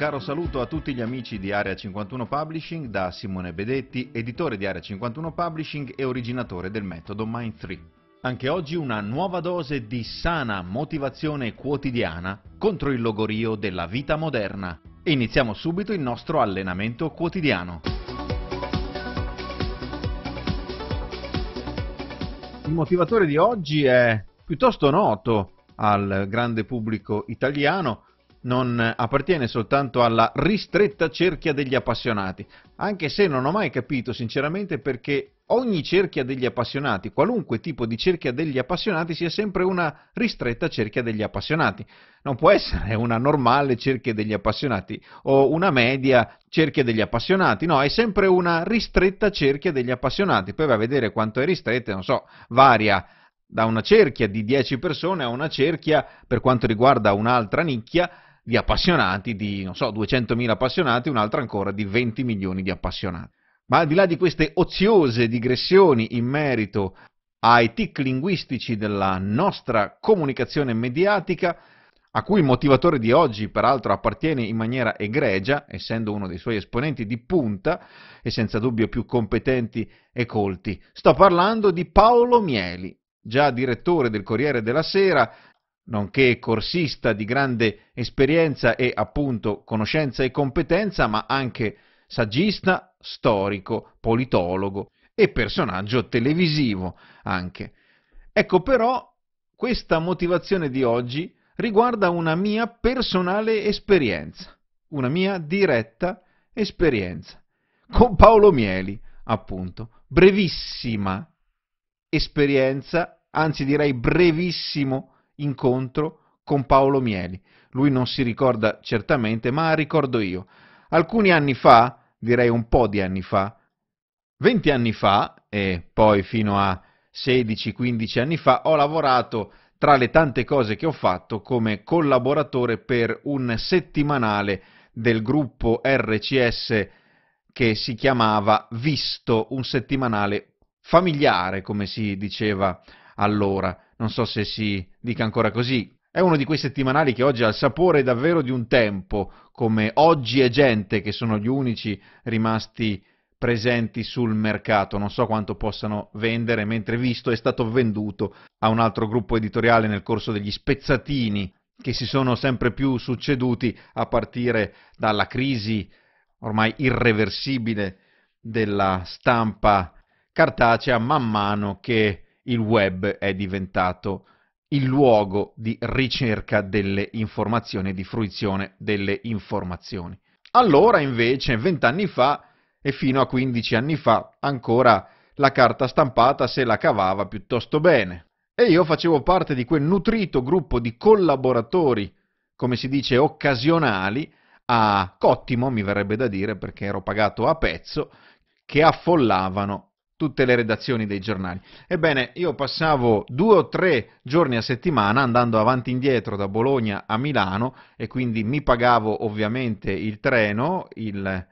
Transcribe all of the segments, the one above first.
caro saluto a tutti gli amici di Area 51 Publishing da Simone Bedetti, editore di Area 51 Publishing e originatore del metodo Mind 3. Anche oggi una nuova dose di sana motivazione quotidiana contro il logorio della vita moderna. Iniziamo subito il nostro allenamento quotidiano. Il motivatore di oggi è piuttosto noto al grande pubblico italiano, non appartiene soltanto alla ristretta cerchia degli appassionati, anche se non ho mai capito sinceramente perché ogni cerchia degli appassionati, qualunque tipo di cerchia degli appassionati, sia sempre una ristretta cerchia degli appassionati. Non può essere una normale cerchia degli appassionati o una media cerchia degli appassionati, no, è sempre una ristretta cerchia degli appassionati. Poi va a vedere quanto è ristretta, non so, varia da una cerchia di 10 persone a una cerchia per quanto riguarda un'altra nicchia di appassionati, di non so, 200.000 appassionati, un'altra ancora di 20 milioni di appassionati. Ma al di là di queste oziose digressioni in merito ai tic linguistici della nostra comunicazione mediatica, a cui il motivatore di oggi peraltro appartiene in maniera egregia, essendo uno dei suoi esponenti di punta e senza dubbio più competenti e colti. Sto parlando di Paolo Mieli, già direttore del Corriere della Sera, nonché corsista di grande esperienza e appunto conoscenza e competenza, ma anche saggista, storico, politologo e personaggio televisivo anche. Ecco però questa motivazione di oggi riguarda una mia personale esperienza, una mia diretta esperienza, con Paolo Mieli, appunto, brevissima esperienza, anzi direi brevissimo incontro con Paolo Mieli. Lui non si ricorda certamente, ma ricordo io. Alcuni anni fa, direi un po' di anni fa, 20 anni fa e poi fino a 16-15 anni fa, ho lavorato tra le tante cose che ho fatto come collaboratore per un settimanale del gruppo RCS che si chiamava Visto, un settimanale familiare, come si diceva allora non so se si dica ancora così. È uno di quei settimanali che oggi ha il sapore davvero di un tempo, come Oggi è Gente, che sono gli unici rimasti presenti sul mercato. Non so quanto possano vendere, mentre Visto è stato venduto a un altro gruppo editoriale nel corso degli spezzatini che si sono sempre più succeduti a partire dalla crisi ormai irreversibile della stampa cartacea man mano che il web è diventato il luogo di ricerca delle informazioni, di fruizione delle informazioni. Allora invece, vent'anni fa e fino a 15 anni fa, ancora la carta stampata se la cavava piuttosto bene. E io facevo parte di quel nutrito gruppo di collaboratori, come si dice, occasionali, a cottimo, mi verrebbe da dire, perché ero pagato a pezzo, che affollavano tutte le redazioni dei giornali. Ebbene, io passavo due o tre giorni a settimana andando avanti e indietro da Bologna a Milano e quindi mi pagavo ovviamente il treno, il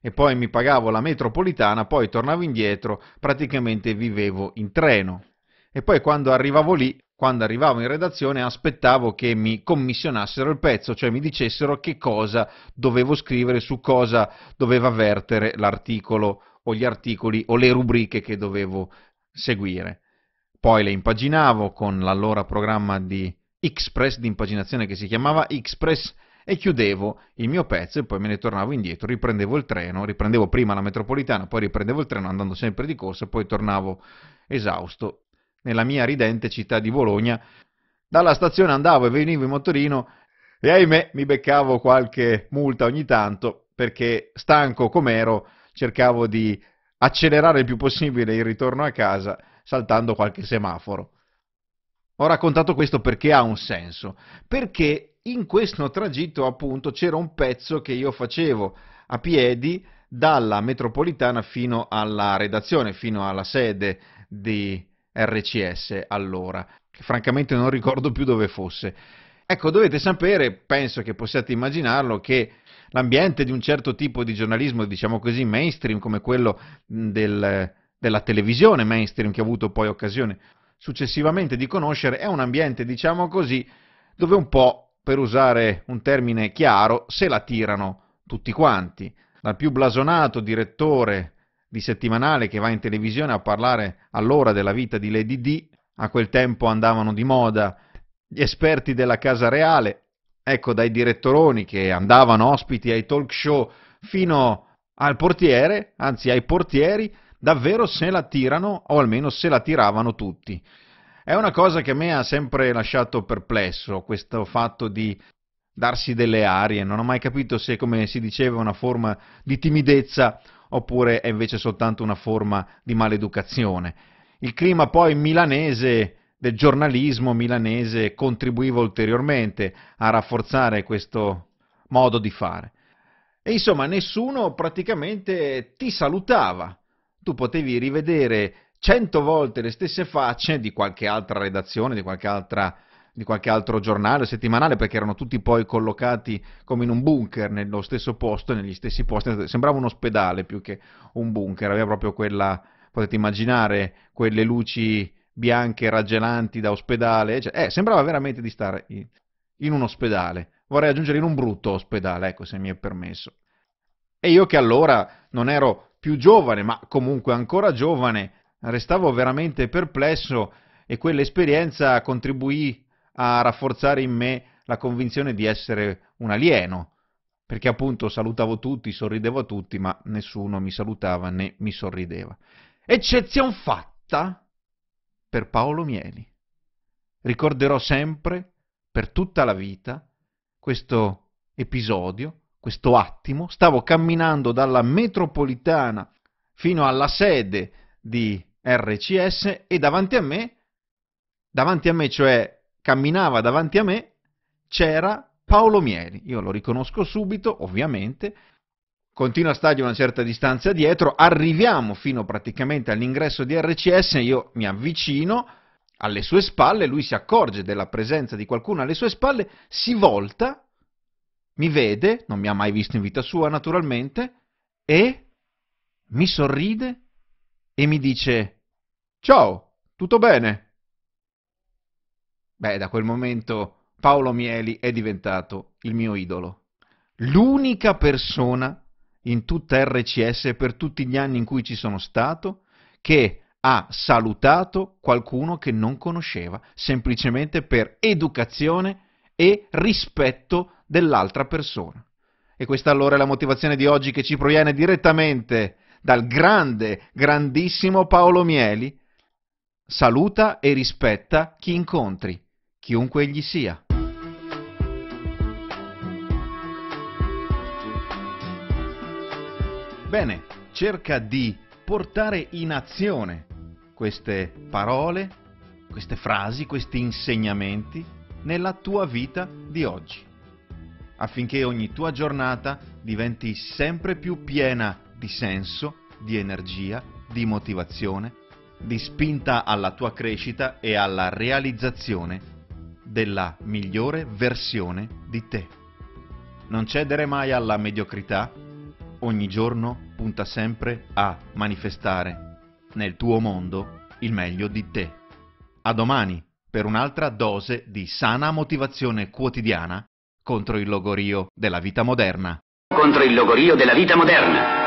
e poi mi pagavo la metropolitana, poi tornavo indietro, praticamente vivevo in treno. E poi quando arrivavo lì, quando arrivavo in redazione, aspettavo che mi commissionassero il pezzo, cioè mi dicessero che cosa dovevo scrivere, su cosa doveva vertere l'articolo o gli articoli o le rubriche che dovevo seguire. Poi le impaginavo con l'allora programma di Xpress di impaginazione che si chiamava Xpress e chiudevo il mio pezzo e poi me ne tornavo indietro, riprendevo il treno, riprendevo prima la metropolitana, poi riprendevo il treno andando sempre di corsa, poi tornavo esausto nella mia ridente città di Bologna. Dalla stazione andavo e venivo in motorino e ahimè mi beccavo qualche multa ogni tanto perché stanco com'ero cercavo di accelerare il più possibile il ritorno a casa saltando qualche semaforo. Ho raccontato questo perché ha un senso, perché in questo tragitto appunto c'era un pezzo che io facevo a piedi dalla metropolitana fino alla redazione, fino alla sede di RCS allora, che francamente non ricordo più dove fosse. Ecco, dovete sapere, penso che possiate immaginarlo, che l'ambiente di un certo tipo di giornalismo, diciamo così, mainstream, come quello del, della televisione mainstream che ho avuto poi occasione successivamente di conoscere, è un ambiente, diciamo così, dove un po', per usare un termine chiaro, se la tirano tutti quanti, dal più blasonato direttore di settimanale che va in televisione a parlare all'ora della vita di Lady D, a quel tempo andavano di moda gli esperti della Casa Reale, ecco, dai direttoroni che andavano ospiti ai talk show fino al portiere, anzi ai portieri, davvero se la tirano, o almeno se la tiravano tutti. È una cosa che a me ha sempre lasciato perplesso, questo fatto di darsi delle arie, non ho mai capito se, come si diceva, una forma di timidezza oppure è invece soltanto una forma di maleducazione. Il clima poi milanese del giornalismo milanese contribuiva ulteriormente a rafforzare questo modo di fare. E insomma, nessuno praticamente ti salutava. Tu potevi rivedere cento volte le stesse facce di qualche altra redazione, di qualche, altra, di qualche altro giornale settimanale, perché erano tutti poi collocati come in un bunker, nello stesso posto, negli stessi posti. Sembrava un ospedale più che un bunker, aveva proprio quella, potete immaginare, quelle luci bianche raggelanti da ospedale, cioè, eh, sembrava veramente di stare in un ospedale, vorrei aggiungere in un brutto ospedale, ecco se mi è permesso. E io che allora non ero più giovane, ma comunque ancora giovane, restavo veramente perplesso e quell'esperienza contribuì a rafforzare in me la convinzione di essere un alieno, perché appunto salutavo tutti, sorridevo a tutti, ma nessuno mi salutava né mi sorrideva. Eccezion fatta per Paolo Mieli. Ricorderò sempre, per tutta la vita, questo episodio, questo attimo. Stavo camminando dalla metropolitana fino alla sede di RCS e davanti a me, davanti a me, cioè camminava davanti a me, c'era Paolo Mieli. Io lo riconosco subito, ovviamente, continua a stargli una certa distanza dietro, arriviamo fino praticamente all'ingresso di RCS, io mi avvicino alle sue spalle, lui si accorge della presenza di qualcuno alle sue spalle, si volta, mi vede, non mi ha mai visto in vita sua naturalmente, e mi sorride e mi dice Ciao, tutto bene? Beh, da quel momento Paolo Mieli è diventato il mio idolo, l'unica persona in tutta RCS per tutti gli anni in cui ci sono stato che ha salutato qualcuno che non conosceva, semplicemente per educazione e rispetto dell'altra persona. E questa allora è la motivazione di oggi che ci proviene direttamente dal grande, grandissimo Paolo Mieli. Saluta e rispetta chi incontri, chiunque egli sia. Bene, cerca di portare in azione queste parole, queste frasi, questi insegnamenti nella tua vita di oggi, affinché ogni tua giornata diventi sempre più piena di senso, di energia, di motivazione, di spinta alla tua crescita e alla realizzazione della migliore versione di te. Non cedere mai alla mediocrità ogni giorno punta sempre a manifestare nel tuo mondo il meglio di te. A domani per un'altra dose di sana motivazione quotidiana contro il logorio della vita moderna. Contro il logorio della vita moderna.